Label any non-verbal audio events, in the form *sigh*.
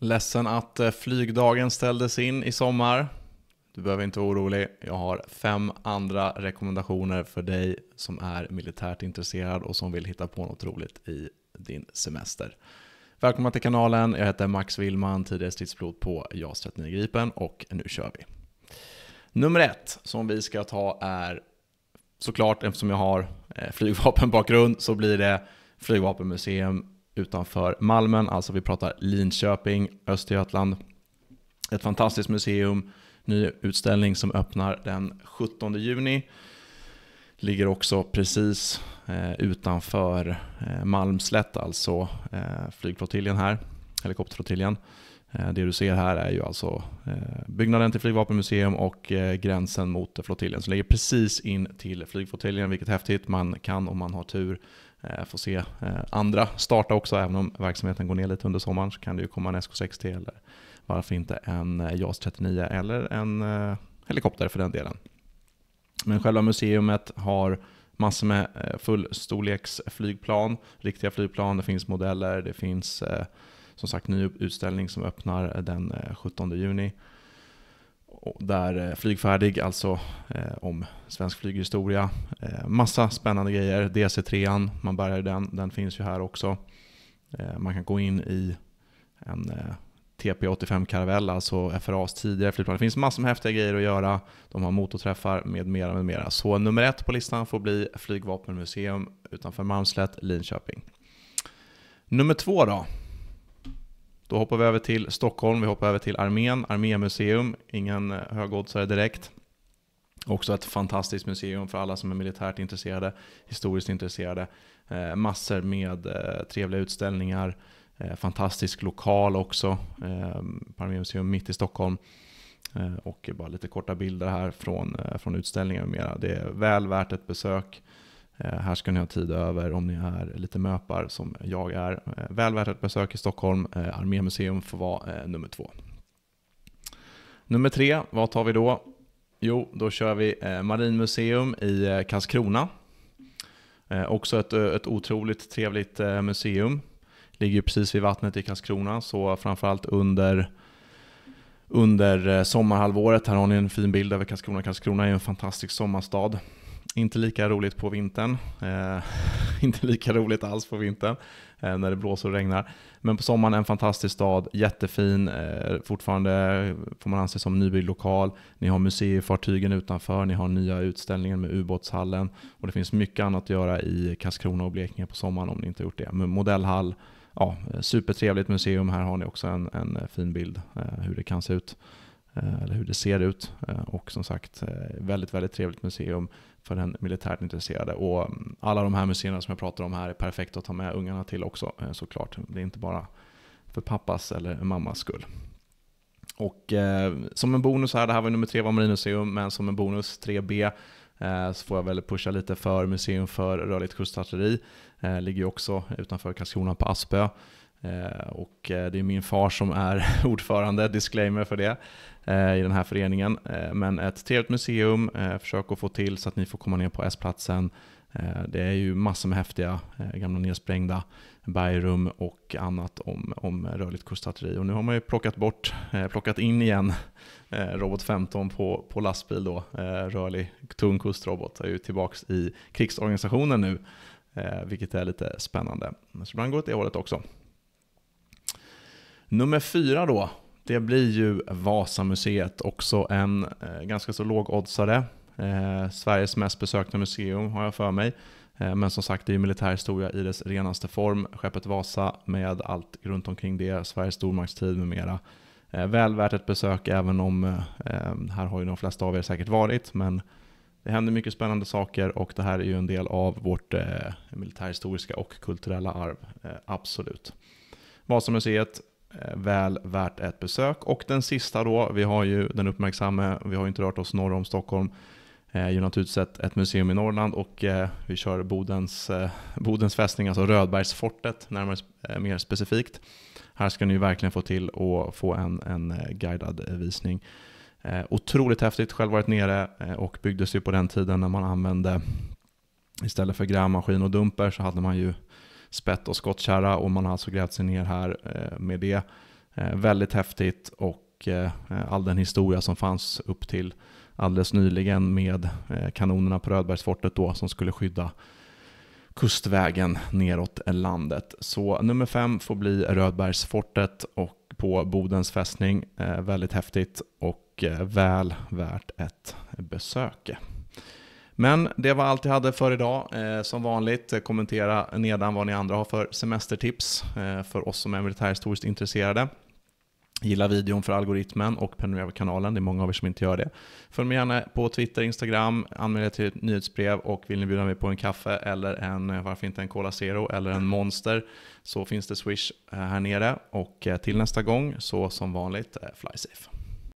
Ledsen att eh, flygdagen ställdes in i sommar. Du behöver inte vara orolig. Jag har fem andra rekommendationer för dig som är militärt intresserad och som vill hitta på något roligt i din semester. Välkomna till kanalen. Jag heter Max Willman, tidigare stridspilot på JAS 39 Gripen och nu kör vi. Nummer ett som vi ska ta är såklart, eftersom jag har eh, flygvapenbakgrund, så blir det flygvapenmuseum utanför Malmen, alltså vi pratar Linköping, Östergötland. Ett fantastiskt museum, ny utställning som öppnar den 17 juni. Ligger också precis eh, utanför eh, Malmslätt, alltså eh, flygflottiljen här, helikopterflottiljen. Eh, det du ser här är ju alltså eh, byggnaden till flygvapenmuseum och eh, gränsen mot flottiljen som ligger precis in till flygflottiljen, vilket är häftigt. Man kan om man har tur Eh, får se eh, andra starta också, även om verksamheten går ner lite under sommaren så kan det ju komma en SK60 eller varför inte en eh, JAS 39 eller en helikopter för den delen. Men själva museet har massor med fullstorleksflygplan, riktiga flygplan, det finns modeller, det finns som sagt ny utställning som öppnar den 17 juni där eh, Flygfärdig, alltså eh, om svensk flyghistoria. Eh, massa spännande grejer. DC3, man bärgar den. Den finns ju här också. man kan gå in i en TP85 Caravelle, alltså FRAs tidigare flygplan. Det finns massor med häftiga grejer att göra. De har motorträffar med mera, med mera. Så nummer ett på listan får bli Flygvapenmuseum utanför Malmslätt, Linköping. Nummer två då? Då hoppar vi över till Stockholm, vi hoppar över till armén, armémuseum, ingen eh, högoddsare direkt. Också ett fantastiskt museum för alla som är militärt intresserade, historiskt intresserade. Eh, massor med eh, trevliga utställningar, eh, fantastisk lokal också, eh, på Armémuseum mitt i Stockholm. Eh, och bara lite korta bilder här från, eh, från utställningar med mera. Det är väl värt ett besök. Eh, här ska ni ha tid över om ni är lite möpar som jag är. Eh, väl värt ett besök i Stockholm. Eh, Armémuseum får vara nummer två. Nummer tre, vad tar vi då? Jo, då kör vi Marinmuseum i Karlskrona. Också ett, ett otroligt trevligt museum. Ligger precis vid vattnet i Karlskrona, så framförallt under under sommarhalvåret. Här har ni en fin bild över Karlskrona. Karlskrona är en fantastisk sommarstad. Inte lika roligt på vintern. Eh, *laughs* inte lika roligt alls på vintern eh, när det blåser och regnar. Men på sommaren en fantastisk stad, jättefin, eh, fortfarande får man anse som nybyggd lokal. Ni har museifartygen utanför, ni har nya utställningen med ubåtshallen och det finns mycket annat att göra i Karlskrona och Blekinge på sommaren om ni inte gjort det. modellhall, ja, eh, supertrevligt museum. Här har ni också en, en eh, fin bild eh, hur det kan se ut. Eh, eller hur det ser ut. Eh, och som sagt, eh, väldigt, väldigt trevligt museum för den militärt intresserade. Och mm, alla de här museerna som jag pratar om här är perfekta att ta med ungarna till också såklart. Det är inte bara för pappas eller mammas skull. Och som en bonus här, det här var nummer tre var Marinmuseum, men som en bonus 3B så får jag väl pusha lite för Museum för rörligt kustartilleri. ligger ju också utanför Karlskrona på Aspö. Eh, och eh, det är min far som är *laughs* ordförande, disclaimer för det, eh, i den här föreningen. Men ett trevligt museum, försök att få till så att ni får komma ner på S-platsen. Det är ju massor med häftiga gamla nedsprängda bergrum och annat om, om rörligt kustartilleri. Och nu har man ju plockat bort, plockat in igen Robot 15 på, på lastbil då, rörlig tung kustrobot, är ju tillbaks i krigsorganisationen nu, vilket är lite spännande. Så ibland går det åt det hållet också. Nummer fyra då, det blir ju Vasamuseet, också en eh, ganska så lågoddsare. Eh, Sveriges mest besökta museum har jag för mig. Eh, men som sagt, det är ju militärhistoria i dess renaste form. Skeppet Vasa med allt runt omkring det, Sveriges stormaktstid med mera. Eh, väl värt ett besök även om, eh, eh, här har ju de flesta av er säkert varit, men det händer mycket spännande saker och det här är ju en del av vårt eh, militärhistoriska och kulturella arv, absolut. Vasamuseet Eh, väl värt ett besök. Och den sista då, vi har ju den uppmärksamme, vi har ju inte rört oss norr om Stockholm, är eh, ju naturligtvis ett, ett, museum i Norrland och eh, vi kör Bodens, eh, Bodens fästning, alltså Rödbergsfortet närmare eh, mer specifikt. Här ska ni ju verkligen få till och få en, en eh, guidad visning. Eh, otroligt häftigt, själv varit nere och byggdes ju på den tiden när man använde istället för grävmaskin och dumper så hade man ju spett och skottkärra och man har alltså grävt sig ner här eh, med det. Eh, väldigt häftigt och eh, all den historia som fanns upp till alldeles nyligen med kanonerna på Rödbergsfortet då som skulle skydda kustvägen neråt landet. Så nummer fem får bli Rödbergsfortet och på Bodens fästning. Väldigt häftigt och väl värt ett besök. Men det var allt jag hade för idag. Eh, som vanligt, eh, kommentera nedan vad ni andra har för semestertips eh, för oss som är militärhistoriskt intresserade. Gilla videon för algoritmen och prenumerera på kanalen. Det är många av er som inte gör det. Följ mig gärna på Twitter, Instagram, anmäl er till ett nyhetsbrev och vill ni bjuda mig på en kaffe eller en, varför inte en Cola Zero eller en Monster så finns det Swish här nere. Och till nästa gång, så som vanligt, fly safe.